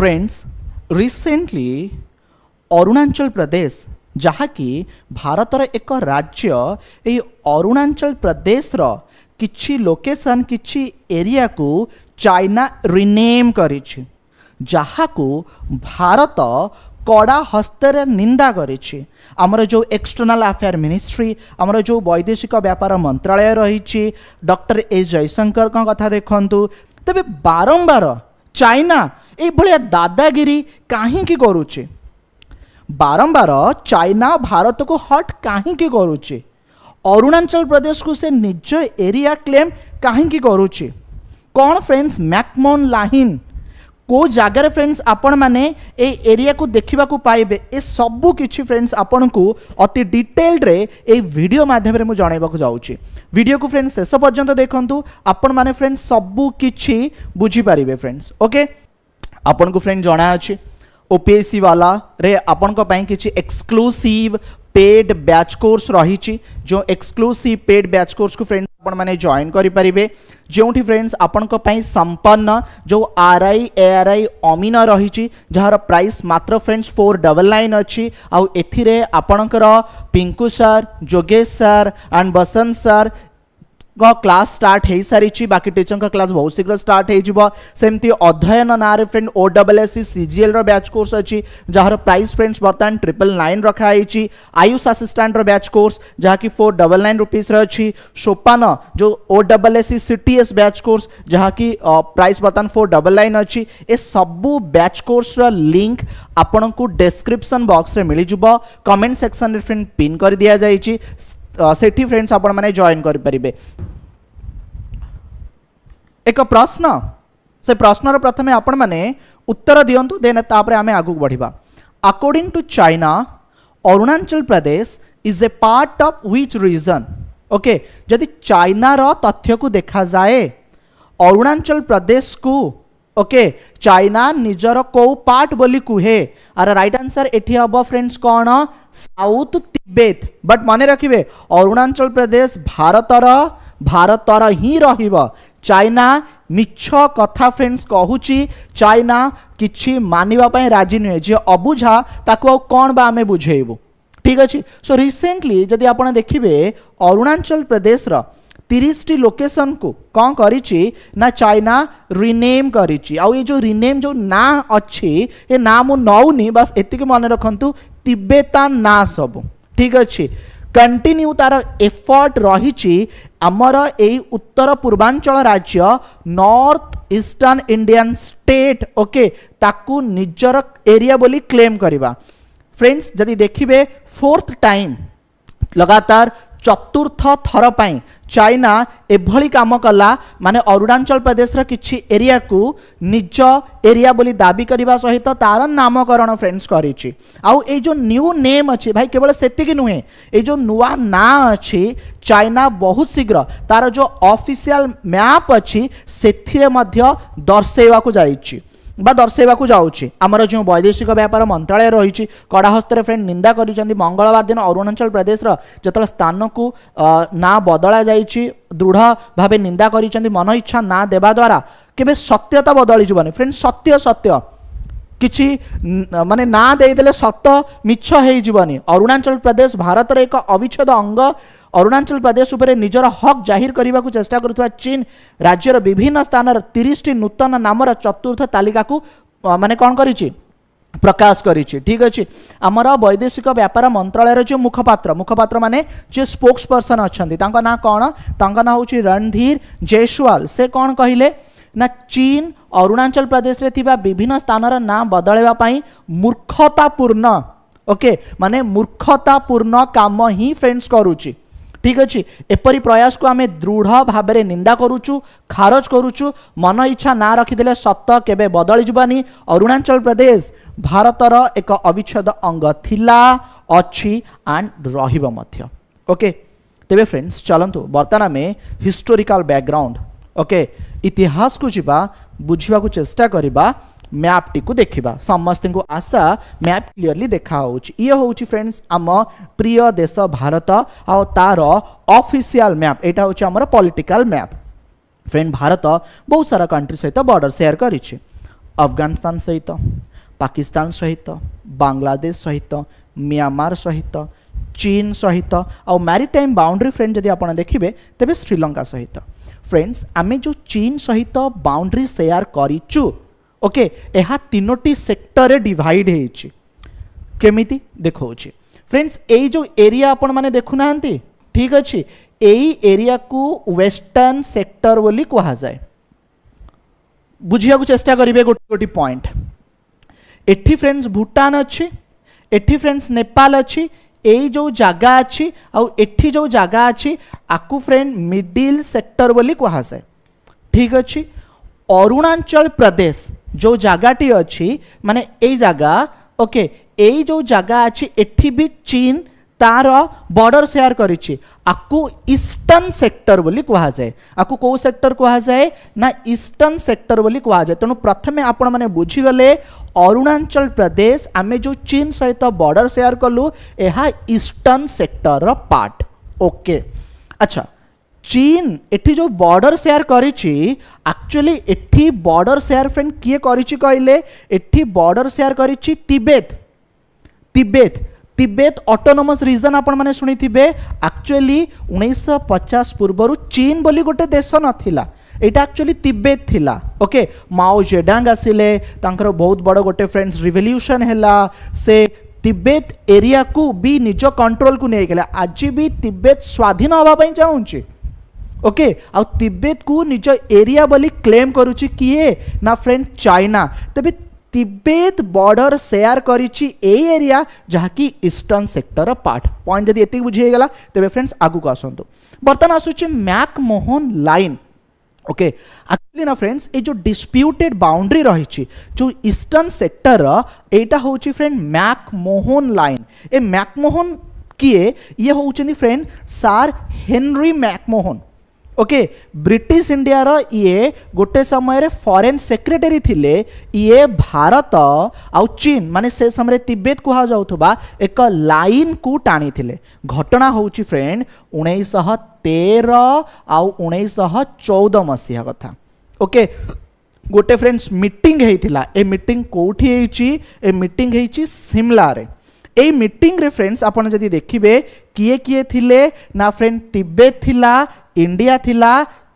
friends recently Arunachal ପ୍ରଦେଶ ଯାହାକି ଭାରତର ଏକ ରାଜ୍ୟ ଏହି ଅରୁଣାଚଳ ପ୍ରଦେଶର କିଛି ଲୋକେସନ୍ କିଛି ଏରିଆକୁ ଚାଇନା ରିନେମ୍ କରିଛି ଯାହାକୁ ଭାରତ କଡ଼ା ହସ୍ତରେ ନିନ୍ଦା କରିଛି ଆମର ଯେଉଁ ଏକ୍ସଟର୍ନାଲ୍ ଆଫେୟାର ମିନିଷ୍ଟ୍ରି ଆମର ଯେଉଁ ବୈଦେଶିକ ବ୍ୟାପାର ମନ୍ତ୍ରାଳୟ ରହିଛି ଡକ୍ଟର ଏସ୍ ଜୟଶଙ୍କରଙ୍କ କଥା ଦେଖନ୍ତୁ ତେବେ ବାରମ୍ବାର ଚାଇନା भाया दादागिरी कहीं करुचे बारंबार चाइना भारत को हट कहीं करुचे अरुणाचल प्रदेश को से निज एरिया क्लेम कहीं करुचे कौन फ्रेंड्स मैकमोन लाहीन को जगह फ्रेंड्स आपण मैने एरिया को देखा पाइबे ये सब कि फ्रेंड्स आपण को अति डिटेल्ड वीडियो माध्यम रे मुझे जनवाक जाऊँगी वीडियो को फ्रेंड्स शेष पर्यटन देखूँ आपण मैंने फ्रेंड्स सबकि बुझीपारे फ्रेंड्स ओके अच्छे ओपीएससी वाला रे आपन को पाई किछि एक्सक्लूसिव पेड बैच कोर्स रही जो एक्सक्लूसिव पेड बैच कोर्स को फ्रेंड्स आपण मैंने जॉइन करेंगे जो फ्रेंड्स आपण संपन्न जो are I A R I अमीन रही जार प्राइस मात्र फ्रेंड्स फोर डबल नाइन अच्छी आउ एपणकर पिंकू सार जोगेश सार एंड बसंत सार क्लास स्टार्ट हो सारी बाकी टीचर का क्लास बहुत शीघ्र स्टार्ट होमती अध्ययन ना friend O double S C L batch course अच्छी जहाँ प्राइस फ्रेंड्स बर्तमान ट्रिपल नाइन रखाई आयुष आसीस्टाट रैच कोर्स जहाँकि फोर डबल नाइन रुपीज अच्छी सोपान जो O double S S batch course जहाँकि प्राइस बर्तमान फोर डबल नाइन अच्छी ए सबू बैच कोर्स लिंक आपन को डेस्क्रिप्सन बक्स मिल जाव कमेंट सेक्शन फ्रेंड पिन कर दि जाए से फ्रेंड्स आपने जॉन करेंगे एक प्रश्न से प्रश्न प्रथम आपण मैंने उत्तर दिंतु देपर आम आगे बढ़िया according to China Arunachal Pradesh is a part of which region okay जदि चाइनार तथ्य को देखा जाए अरुणाचल प्रदेश को ओके चाइना निजर कौ पार्ट बोली कहे आर रईट आंसर एटी हम फ्रेंड्स कौन साउथ तिबेत बट मन रखिए अरुणाचल प्रदेश भारतर ଭାରତର ହିଁ ରହିବ ଚାଇନା ମିଛ କଥା ଫ୍ରେଣ୍ଡସ୍ କହୁଛି ଚାଇନା କିଛି ମାନିବା ପାଇଁ ରାଜି ନୁହେଁ ଯିଏ ଅବୁଝା ତାକୁ ଆଉ କ'ଣ ବା ଆମେ ବୁଝେଇବୁ ଠିକ୍ ଅଛି ସୋ ରିସେଣ୍ଟଲି ଯଦି ଆପଣ ଦେଖିବେ ଅରୁଣାଚଳ ପ୍ରଦେଶର ତିରିଶଟି ଲୋକେସନକୁ କ'ଣ କରିଛି ନା ଚାଇନା ରିନେମ୍ କରିଛି ଆଉ ଏ ଯେଉଁ ରିନେମ୍ ଯେଉଁ ନାଁ ଅଛି ଏ ନାଁ ମୁଁ ନେଉନି ବାସ୍ ଏତିକି ମନେ ରଖନ୍ତୁ ତିବେତାନ ନାଁ ସବୁ ଠିକ୍ ଅଛି କଣ୍ଟିନ୍ୟୁ ତାର ଏଫର୍ଟ ରହିଛି ଆମର ଏଇ ଉତ୍ତର ପୂର୍ବାଞ୍ଚଳ ରାଜ୍ୟ north eastern Indian state okay ତାକୁ ନିଜର ଏରିଆ ବୋଲି କ୍ଲେମ୍ କରିବା ଫ୍ରେଣ୍ଡସ୍ ଯଦି ଦେଖିବେ ଫୋର୍ଥ ଟାଇମ୍ लगातार ଚତୁର୍ଥ ଥର ପାଇଁ ଚାଇନା ଏଭଳି କାମ କଲା ମାନେ ଅରୁଣାଚଳ ପ୍ରଦେଶର କିଛି ଏରିଆକୁ ନିଜ ଏରିଆ ବୋଲି ଦାବି କରିବା ସହିତ ତାର ନାମକରଣ ଫ୍ରେଣ୍ଡସ୍ କରିଛି ଆଉ ଏଇ ଯେଉଁ ନ୍ୟୁ ନେମ୍ ଅଛି ଭାଇ କେବଳ ସେତିକି ନୁହେଁ ଏଇ ଯେଉଁ ନୂଆ ନାଁ ଅଛି ଚାଇନା ବହୁତ ଶୀଘ୍ର ତାର ଯେଉଁ ଅଫିସିଆଲ ମ୍ୟାପ୍ ଅଛି ସେଥିରେ ମଧ୍ୟ ଦର୍ଶାଇବାକୁ ଯାଇଛି ବା ଦର୍ଶାଇବାକୁ ଯାଉଛି ଆମର ଯେଉଁ ବୈଦେଶିକ ବ୍ୟାପାର ମନ୍ତ୍ରାଳୟ ରହିଛି କଡ଼ାହସ୍ତରେ ଫ୍ରେଣ୍ଡ ନିନ୍ଦା କରିଛନ୍ତି ମଙ୍ଗଳବାର ଦିନ ଅରୁଣାଚଳ ପ୍ରଦେଶର ଯେତେବେଳେ ସ୍ଥାନକୁ ନାଁ ବଦଳାଯାଇଛି ଦୃଢ଼ ଭାବେ ନିନ୍ଦା କରିଛନ୍ତି ମନ ଇଚ୍ଛା ନାଁ ଦେବା ଦ୍ୱାରା କେବେ ସତ୍ୟତା ବଦଳିଯିବନି ଫ୍ରେଣ୍ଡ ସତ୍ୟ ସତ୍ୟ କିଛି ମାନେ ନାଁ ଦେଇଦେଲେ ସତ ମିଛ ହେଇଯିବନି ଅରୁଣାଚଳ ପ୍ରଦେଶ ଭାରତର ଏକ ଅବିଚ୍ଛେଦ ଅଙ୍ଗ ଅରୁଣାଚଳ ପ୍ରଦେଶ ଉପରେ ନିଜର ହକ୍ ଜାହିର କରିବାକୁ ଚେଷ୍ଟା କରୁଥିବା ଚୀନ୍ ରାଜ୍ୟର ବିଭିନ୍ନ ସ୍ଥାନର ତିରିଶଟି ନୂତନ ନାମର ଚତୁର୍ଥ ତାଲିକାକୁ ମାନେ କ'ଣ କରିଛି ପ୍ରକାଶ କରିଛି ଠିକ୍ ଅଛି ଆମର ବୈଦେଶିକ ବ୍ୟାପାର ମନ୍ତ୍ରଣାଳୟର ଯେଉଁ ମୁଖପାତ୍ର ମୁଖପାତ୍ର ମାନେ ଯିଏ ସ୍ପୋକ୍ସ ପର୍ସନ୍ ଅଛନ୍ତି ତାଙ୍କ ନାଁ କ'ଣ ତାଙ୍କ ନାଁ ହେଉଛି ରଣଧୀର ଜୟସ୍ୱାଲ ସେ କ'ଣ କହିଲେ ନା ଚୀନ ଅରୁଣାଚଳ ପ୍ରଦେଶରେ ଥିବା ବିଭିନ୍ନ ସ୍ଥାନର ନାଁ ବଦଳାଇବା ପାଇଁ ମୂର୍ଖତାପୂର୍ଣ୍ଣ ଓକେ ମାନେ ମୂର୍ଖତାପୂର୍ଣ୍ଣ କାମ ହିଁ ଫ୍ରେଣ୍ଡସ୍ କରୁଛି ঠিক ଅଛି ଏପରି ପ୍ରୟାସକୁ ଆମେ ଦୃଢ଼ ଭାବରେ ନିନ୍ଦା କରୁଛୁ ଖାରଜ କରୁଛୁ ମନ ଇଚ୍ଛା ନାଁ ରଖିଦେଲେ ସତ କେବେ ବଦଳିଯିବନି ଅରୁଣାଚଳ ପ୍ରଦେଶ ଭାରତର ଏକ ଅବିଚ୍ଛେଦ ଅଙ୍ଗ ଥିଲା ଅଛି ଆଣ୍ଡ ରହିବ ମଧ୍ୟ ଓକେ ତେବେ ଫ୍ରେଣ୍ଡସ୍ ଚାଲନ୍ତୁ ବର୍ତ୍ତମାନ ଆମେ ହିଷ୍ଟୋରିକାଲ ବ୍ୟାକଗ୍ରାଉଣ୍ଡ ଓକେ ଇତିହାସକୁ ଯିବା ବୁଝିବାକୁ ଚେଷ୍ଟା କରିବା ମ୍ୟାପ୍ଟି ଦେଖିବା ସମସ୍ତଙ୍କୁ ଆଶା ମ୍ୟାପ୍ କ୍ଲିୟରଲି ଦେଖାହେଉଛି ଇଏ ହେଉଛି ଫ୍ରେଣ୍ଡସ୍ ଆମ ପ୍ରିୟ ଦେଶ ଭାରତ ଆଉ ତାର ଅଫିସିଆଲ ମ୍ୟାପ୍ ଏଇଟା ହେଉଛି ଆମର ପଲିଟିକାଲ ମ୍ୟାପ୍ ଫ୍ରେଣ୍ଡ ଭାରତ ବହୁତ ସାରା କଣ୍ଟ୍ରି ସହିତ ବର୍ଡ଼ର ସେୟାର କରିଛି ଆଫଗାନିସ୍ତାନ ସହିତ ପାକିସ୍ତାନ ସହିତ ବାଂଲାଦେଶ ସହିତ ମିଆଁମାର ସହିତ ଚୀନ ସହିତ ଆଉ ମ୍ୟାରିଟାଇମ୍ ବାଉଣ୍ଡ୍ରି ଫ୍ରେଣ୍ଡ ଯଦି ଆପଣ ଦେଖିବେ ତେବେ ଶ୍ରୀଲଙ୍କା ସହିତ ଫ୍ରେଣ୍ଡସ୍ ଆମେ ଯେଉଁ ଚୀନ ସହିତ ବାଉଣ୍ଡ୍ରି ସେୟାର କରିଛୁ ଓକେ ଏହା ତିନୋଟି ସେକ୍ଟରରେ ଡିଭାଇଡ୍ ହେଇଛି କେମିତି ଦେଖାଉଛି ଫ୍ରେଣ୍ଡସ୍ ଏଇ ଯେଉଁ ଏରିଆ ଆପଣମାନେ ଦେଖୁନାହାନ୍ତି ଠିକ୍ ଅଛି ଏଇ ଏରିଆକୁ ୱେଷ୍ଟର୍ଣ୍ଣ ସେକ୍ଟର ବୋଲି କୁହାଯାଏ ବୁଝିବାକୁ ଚେଷ୍ଟା କରିବେ ଗୋଟେ ଗୋଟେ ପଏଣ୍ଟ ଏଠି ଫ୍ରେଣ୍ଡସ୍ ଭୁଟାନ ଅଛି ଏଠି ଫ୍ରେଣ୍ଡସ୍ ନେପାଳ ଅଛି ଏଇ ଯେଉଁ ଜାଗା ଅଛି ଆଉ ଏଠି ଯେଉଁ ଜାଗା ଅଛି ଆକୁ ଫ୍ରେଣ୍ଡ ମିଡିଲ୍ ସେକ୍ଟର ବୋଲି କୁହାଯାଏ ଠିକ୍ ଅଛି ଅରୁଣାଚଳ ପ୍ରଦେଶ जो জায়গাটি ଅଛି ମାନେ ଏଇ ଜାଗା ଓକେ ଏଇ ଯେଉଁ ଜାଗା ଅଛି ଏଠି ବି ଚୀନ ତାର ବର୍ଡର ସେୟାର କରିଛି ଆକୁ ଇଷ୍ଟର୍ଣ୍ଣ ସେକ୍ଟର ବୋଲି କୁହାଯାଏ ଆକୁ କେଉଁ ସେକ୍ଟର କୁହାଯାଏ ନା ଇଷ୍ଟର୍ଣ୍ଣ ସେକ୍ଟର ବୋଲି କୁହାଯାଏ ତେଣୁ ପ୍ରଥମେ ଆପଣମାନେ ବୁଝିଗଲେ ଅରୁଣାଚଳ ପ୍ରଦେଶ ଆମେ ଯେଉଁ ଚୀନ ସହିତ ବର୍ଡର ସେୟାର କଲୁ ଏହା ଇଷ୍ଟର୍ଣ୍ଣ ସେକ୍ଟରର ପାର୍ଟ ଓକେ ଆଚ୍ଛା চীন এটি যে বর্ডর সেয়ার করেছি আকচুয়ালি এটি বর্ডর সেয়ার ফ্রেন্ড কিয়ে করেছি কহিলে এটি বর্ডর সেয়ার করেছি তিবেত তিবেত তিবেত অটোনোমস রিজন আপন মানে শুনিথিবে আকচুয়ালি উনিশশো পচাশ পূর্বর চীন বলি গোটে দেশ নথিলা এটা আকচুয়ালি তিবেত ଥିଲା ଓକେ ମାଓ ଜେଡାଙ୍ଗ ଆସିଲେ ତାଙ୍କର ବହୁତ ବଡ଼ ଗୋଟେ ଫ୍ରେଣ୍ଡସ୍ ରିଭଲ୍ୟୁସନ୍ ହେଲା ସେ ତିବେତ ଏରିଆକୁ ବି ନିଜ କଣ୍ଟ୍ରୋଲକୁ ନେଇଗଲେ ଆଜି ବି ତିବେତ ସ୍ୱାଧୀନ ହେବା ପାଇଁ ଚାହୁଁଛି ओके आउ तिब्बत को निज एरिया बोली क्लेम करुच्ची किए ना फ्रेंड चाइना तेज तिब्बत बॉर्डर सेयार कर एरिया जहाँकि इस्टर्न सेक्टर पार्ट पॉइंट जब ये बुझीगला तेज फ्रेंड्स आगक आसतु बर्तमान आसूँ मैकमोहन लाइन ओके एक्चुअली ना फ्रेंड्स ये जो डिस्प्यूटेड बाउंड्री रही जो ईस्टर्न सेक्टर यहाँ हूँ फ्रेंड मैकमोहन लाइन ए मैकमोहन किए ये हूँ फ्रेंड सार हेनरी मैकमोहन ओके ब्रिटिश इंडियार ये गोटे समय फरेन सेक्रेटरी थिले ये भारत आउ चीन माने से समय तिब्बत कह जाऊबा एक लाइन को टाणी घटना हूँ फ्रेंड उन्नीस तेर आउ उन्नीस चौद मसीहा कथा ओके गोटे फ्रेंड्स मीटिंग होता ए मीटिंग कौटी ए मीट हो सिमलारे এই মিটিংরে ফ্রেন্ডস আপনার যদি দেখবে কিয়ে কিয়ে থিলে না ফ্রেন্ড তিব্বেত থিলা ଇଣ୍ଡିଆ ଥିଲା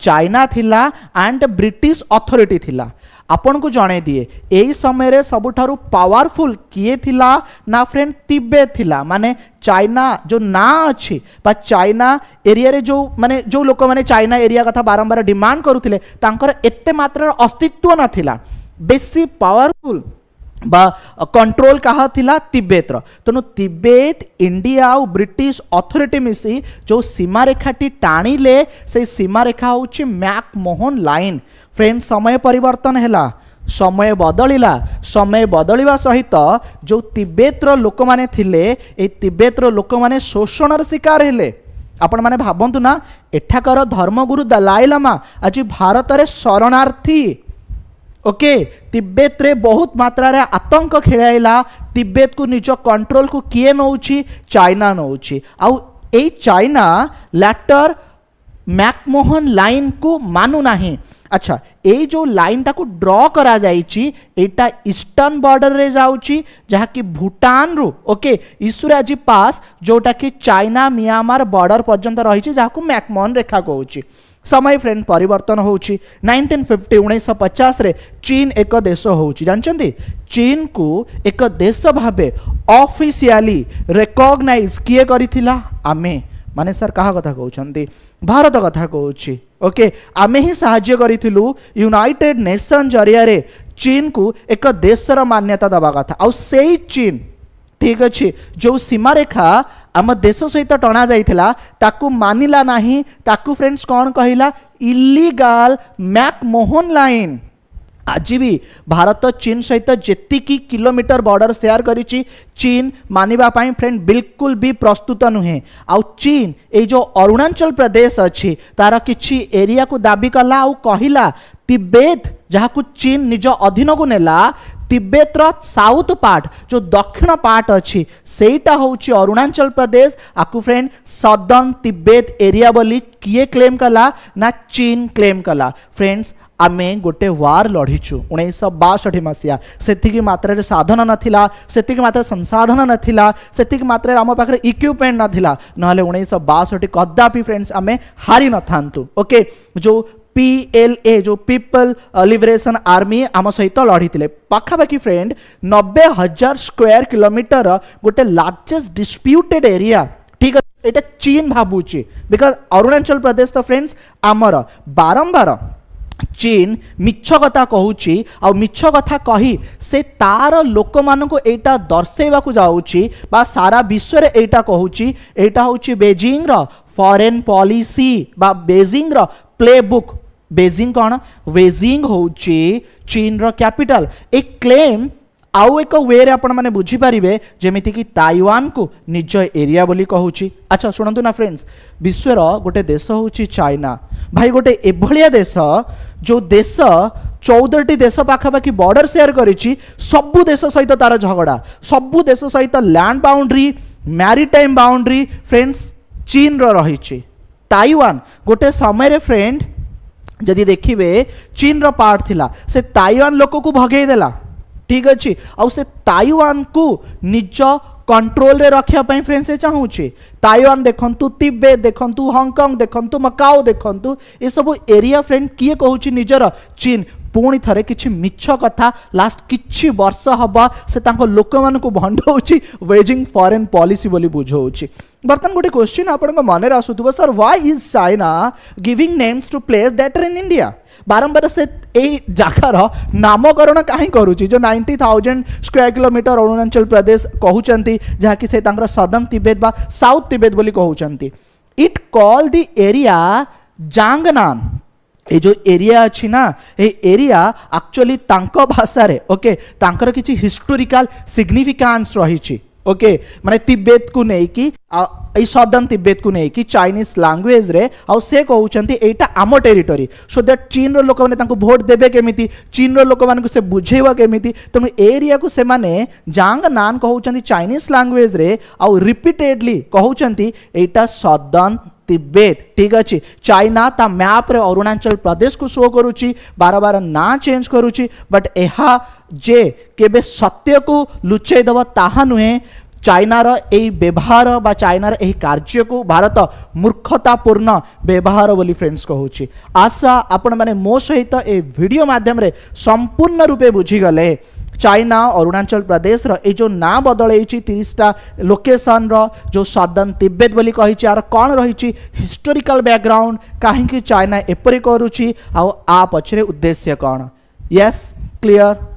ଚାଇନା ଥିଲା ଆଣ୍ଡ ବ୍ରିଟିଶ ଅଥରିଟି ଥିଲା ଆପଣଙ୍କୁ ଜଣାଇ ଦିଏ ଏହି ସମୟରେ ସବୁଠାରୁ ପାୱାରଫୁଲ୍ କିଏ ଥିଲା ନା ଫ୍ରେଣ୍ଡ ତିବେତ ଥିଲା ମାନେ ଚାଇନା ଯେଉଁ ନାଁ ଅଛି ବା ଚାଇନା ଏରିଆରେ ଯେଉଁ ମାନେ ଯେଉଁ ଲୋକମାନେ ଚାଇନା ଏରିଆ କଥା ବାରମ୍ବାର ଡିମାଣ୍ଡ କରୁଥିଲେ ତାଙ୍କର ଏତେ ମାତ୍ରାର ଅସ୍ତିତ୍ୱ ନଥିଲା ବେଶୀ ପାୱାରଫୁଲ୍ ବା କଣ୍ଟ୍ରୋଲ କାହା ଥିଲା ତିବେତର ତେଣୁ ତିବେତ ଇଣ୍ଡିଆ ଆଉ ବ୍ରିଟିଶ ଅଥରିଟି ମିଶି ଯେଉଁ ସୀମାରେଖାଟି ଟାଣିଲେ ସେଇ ସୀମାରେଖା ହେଉଛି ମ୍ୟାକ୍ ମୋହନ ଲାଇନ୍ ଫ୍ରେଣ୍ଡ ସମୟ ପରିବର୍ତ୍ତନ ହେଲା ସମୟ ବଦଳିଲା ସମୟ ବଦଳିବା ସହିତ ଯେଉଁ ତିବେତର ଲୋକମାନେ ଥିଲେ ଏଇ ତିବେତର ଲୋକମାନେ ଶୋଷଣର ଶିକାର ହେଲେ ଆପଣମାନେ ଭାବନ୍ତୁ ନା ଏଠାକାର ଧର୍ମଗୁରୁ ଦଲାଇଲାମା ଆଜି ଭାରତରେ ଶରଣାର୍ଥୀ ओके तिब्बत रे बहुत मात्रा रे आतंक खेलाइला तिब्बत को निज कंट्रोल को किए नौ चाइना नौची आउ ए चाइना लैटर मैकमोहन लाइन को मानुना ना अच्छा ये जो लाइन टाक ड्र करा एटा ईस्टर्न बॉर्डर रे जाऊँगी भूटान रु ओके इसुराजी पास जोटा कि चाइना मियांमार बॉर्डर पर्यटन रही मैकमोहन रेखा कहूँ समय फ्रेंड पर होउछि फिफ्टी उन्नीस पचास चीन एक देश हो जानते चीन को एक देश भाव अफिशियाली रेकग्नइज किए करथिला आमे माने सर कहा कथा कौन भारत कथा कौच ओके आम ही साहाଯ୍य करूँ यूनाइटेड नेशन जरिया चीन को एक देशर मान्यता दवा कथा आई से चीन ठीक अच्छे जो सीमारेखा ଆମ ଦେଶ ସହିତ ଟଣା ଯାଇଥିଲା ତାକୁ ମାନିଲା ନାହିଁ ତାକୁ ଫ୍ରେଣ୍ଡସ୍ କ'ଣ କହିଲା ଇଲିଗାଲ ମ୍ୟାକମୋହନ ଲାଇନ୍ ଆଜି ବି ଭାରତ ଚୀନ ସହିତ ଯେତିକି କିଲୋମିଟର ବର୍ଡ଼ର ସେୟାର କରିଛି ଚୀନ ମାନିବା ପାଇଁ ଫ୍ରେଣ୍ଡ ବିଲକୁଲ ବି ପ୍ରସ୍ତୁତ ନୁହେଁ ଆଉ ଚୀନ ଏଇ ଯେଉଁ ଅରୁଣାଚଳ ପ୍ରଦେଶ ଅଛି ତା'ର କିଛି ଏରିଆକୁ ଦାବି କଲା ଆଉ କହିଲା ତିବେତ ଯାହାକୁ ଚୀନ ନିଜ ଅଧୀନକୁ ନେଲା तिब्बत साउथ पार्ट जो दक्षिण पार्ट अच्छी से अरुणाचल प्रदेश आपको फ्रेंड सदर्न तिब्बत एरिया बोली किए क्लेम कला ना चीन क्लेम कला फ्रेंड्स आम गोटे वार लड़ीचु उन्नीस बासठी मसीहा से मात्र साधन नाला से मात्र संसाधन नाला से मात्र आम पाखे इक्विपमेंट नाला ना उन्नीस बासठी कदापि फ्रेंड्स आम हारी न था ओके जो ପିଏଲ୍ଏ ଯେଉଁ ପିପଲ୍ ଲିବରେସନ୍ ଆର୍ମି ଆମ ସହିତ ଲଢ଼ିଥିଲେ ପାଖାପାଖି ଫ୍ରେଣ୍ଡ ନବେ ହଜାର ସ୍କୋୟାର କିଲୋମିଟର ଗୋଟେ ଲାର୍ଜେଷ୍ଟ ଡିସ୍ପ୍ୟୁଟେଡ୍ ଏରିଆ ଠିକ୍ ଅଛି ଏଇଟା ଚୀନ ଭାବୁଛି ବିକଜ୍ ଅରୁଣାଚଳ ପ୍ରଦେଶ ତ ଫ୍ରେଣ୍ଡସ୍ ଆମର ବାରମ୍ବାର ଚୀନ ମିଛ କଥା କହୁଛି ଆଉ ମିଛ କଥା କହି ସେ ତାର ଲୋକମାନଙ୍କୁ ଏଇଟା ଦର୍ଶାଇବାକୁ ଯାଉଛି ବା ସାରା ବିଶ୍ୱରେ ଏଇଟା କହୁଛି ଏଇଟା ହେଉଛି ବେଜିଂର ଫରେନ୍ ପଲିସି ବା ବେଜିଂର ପ୍ଲେ ବୁକ୍ ବେଜିଂ କ'ଣ ୱେଜିଂ ହେଉଛି ଚୀନର କ୍ୟାପିଟାଲ ଏ କ୍ଲେମ୍ ଆଉ ଏକ ୱେରେ ଆପଣମାନେ ବୁଝିପାରିବେ ଯେମିତିକି ତାଇୱାନକୁ ନିଜ ଏରିଆ ବୋଲି କହୁଛି ଆଚ୍ଛା ଶୁଣନ୍ତୁ ନା ଫ୍ରେଣ୍ଡସ୍ ବିଶ୍ୱର ଗୋଟେ ଦେଶ ହେଉଛି ଚାଇନା ଭାଇ ଗୋଟେ ଏଭଳିଆ ଦେଶ ଯେଉଁ ଦେଶ ଚଉଦଟି ଦେଶ ପାଖାପାଖି ବର୍ଡର ସେୟାର କରିଛି ସବୁ ଦେଶ ସହିତ ତାର ଝଗଡ଼ା ସବୁ ଦେଶ ସହିତ land boundary maritime boundary friends ଚୀନର ରହିଛି ତାଇୱାନ ଗୋଟେ ସମୟରେ ଫ୍ରେଣ୍ଡ ଯଦି ଦେଖିବେ ଚୀନର ପାର୍ଟ ଥିଲା ସେ ତାଇୱାନ ଲୋକକୁ ଭଗେଇ ଦେଲା ଠିକ୍ ଅଛି ଆଉ ସେ ତାଇୱାନକୁ ନିଜ କଣ୍ଟ୍ରୋଲରେ ରଖିବା ପାଇଁ ଫ୍ରେଣ୍ଡ ସେ ଚାହୁଁଛି ତାଇୱାନ ଦେଖନ୍ତୁ ତିବେତ ଦେଖନ୍ତୁ ହଂକଂ ଦେଖନ୍ତୁ ମକାଓ ଦେଖନ୍ତୁ ଏସବୁ ଏରିଆ ଫ୍ରେଣ୍ଡ କିଏ କହୁଛି ନିଜର ଚୀନ पुणी थे किसी मिछ कथा लास्ट किसी वर्ष हम से लोक मान भंडी वेजिंग फरेन पलिसी बुझौर बर्तमान गोटे क्वेश्चन आप मन आसू sir why is China giving names to place that in India बारंबार से यही जगार नामकरण कहीं कर जो 90,000 thousand square kilometre Arunachal Pradesh कहते जहाँकि सदर्ण तिबेत साउथ तिबेत कहते इट कल दि एरिया जांगनान ये जो एरिया अच्छी ना ये एरिया एक्चुअली तांको भाषा रे ओके तांकर किछि हिस्टोरिकल सिग्निफिकेंस रहिछि ओके माने तिब्बत को नेकी ए सदर्न तिब्बत को लेकिन चाइनीज लैंग्वेज रे आउ से कहउचंती एटा आमो टेरिटरी सो दैट चीन रो लोक माने तांको वोट देबे केमिति चीन रो लोक माने को से बुझेब केमिति तनु एरिया को से माने जांग नान कहउचंती चाइनीज लैंग्वेज रे आउ रिपीटेडली कहते एटा सदर्न তিব্বেত ঠিক আছে চাইনা তা ম্যাপ্রে অরুণাচল প্রদেশকু শো করুছি বারবার না চেঞ্জ করুছি বট এহা যে কেবে সত্যকু লুচাই দেব তাহা নুহে ଚାଇନାର ଏହି ବ୍ୟବହାର ବା ଚାଇନାର ଏହି କାର୍ଯ୍ୟକୁ ଭାରତ ମୂର୍ଖତାପୂର୍ଣ୍ଣ ବ୍ୟବହାର ବୋଲି ଫ୍ରେଣ୍ଡସ୍ କହୁଛି ଆଶା ଆପଣମାନେ ମୋ ସହିତ ଏ ଭିଡ଼ିଓ ମାଧ୍ୟମରେ ସମ୍ପୂର୍ଣ୍ଣ ରୂପେ ବୁଝିଗଲେ ଚାଇନା ଅରୁଣାଚଳ ପ୍ରଦେଶର ଏଇ ଯେଉଁ ନାଁ ବଦଳେଇଛି ତିରିଶଟା ଲୋକେସନ୍ର ଯେଉଁ ସଦନ ତିବେତ ବୋଲି କହିଛି ଆର କ'ଣ ରହିଛି ହିଷ୍ଟୋରିକାଲ ବ୍ୟାକଗ୍ରାଉଣ୍ଡ କାହିଁକି ଚାଇନା ଏପରି କରୁଛି ଆଉ ଆ ପଛରେ ଉଦ୍ଦେଶ୍ୟ କ'ଣ ୟେସ୍ କ୍ଲିଅର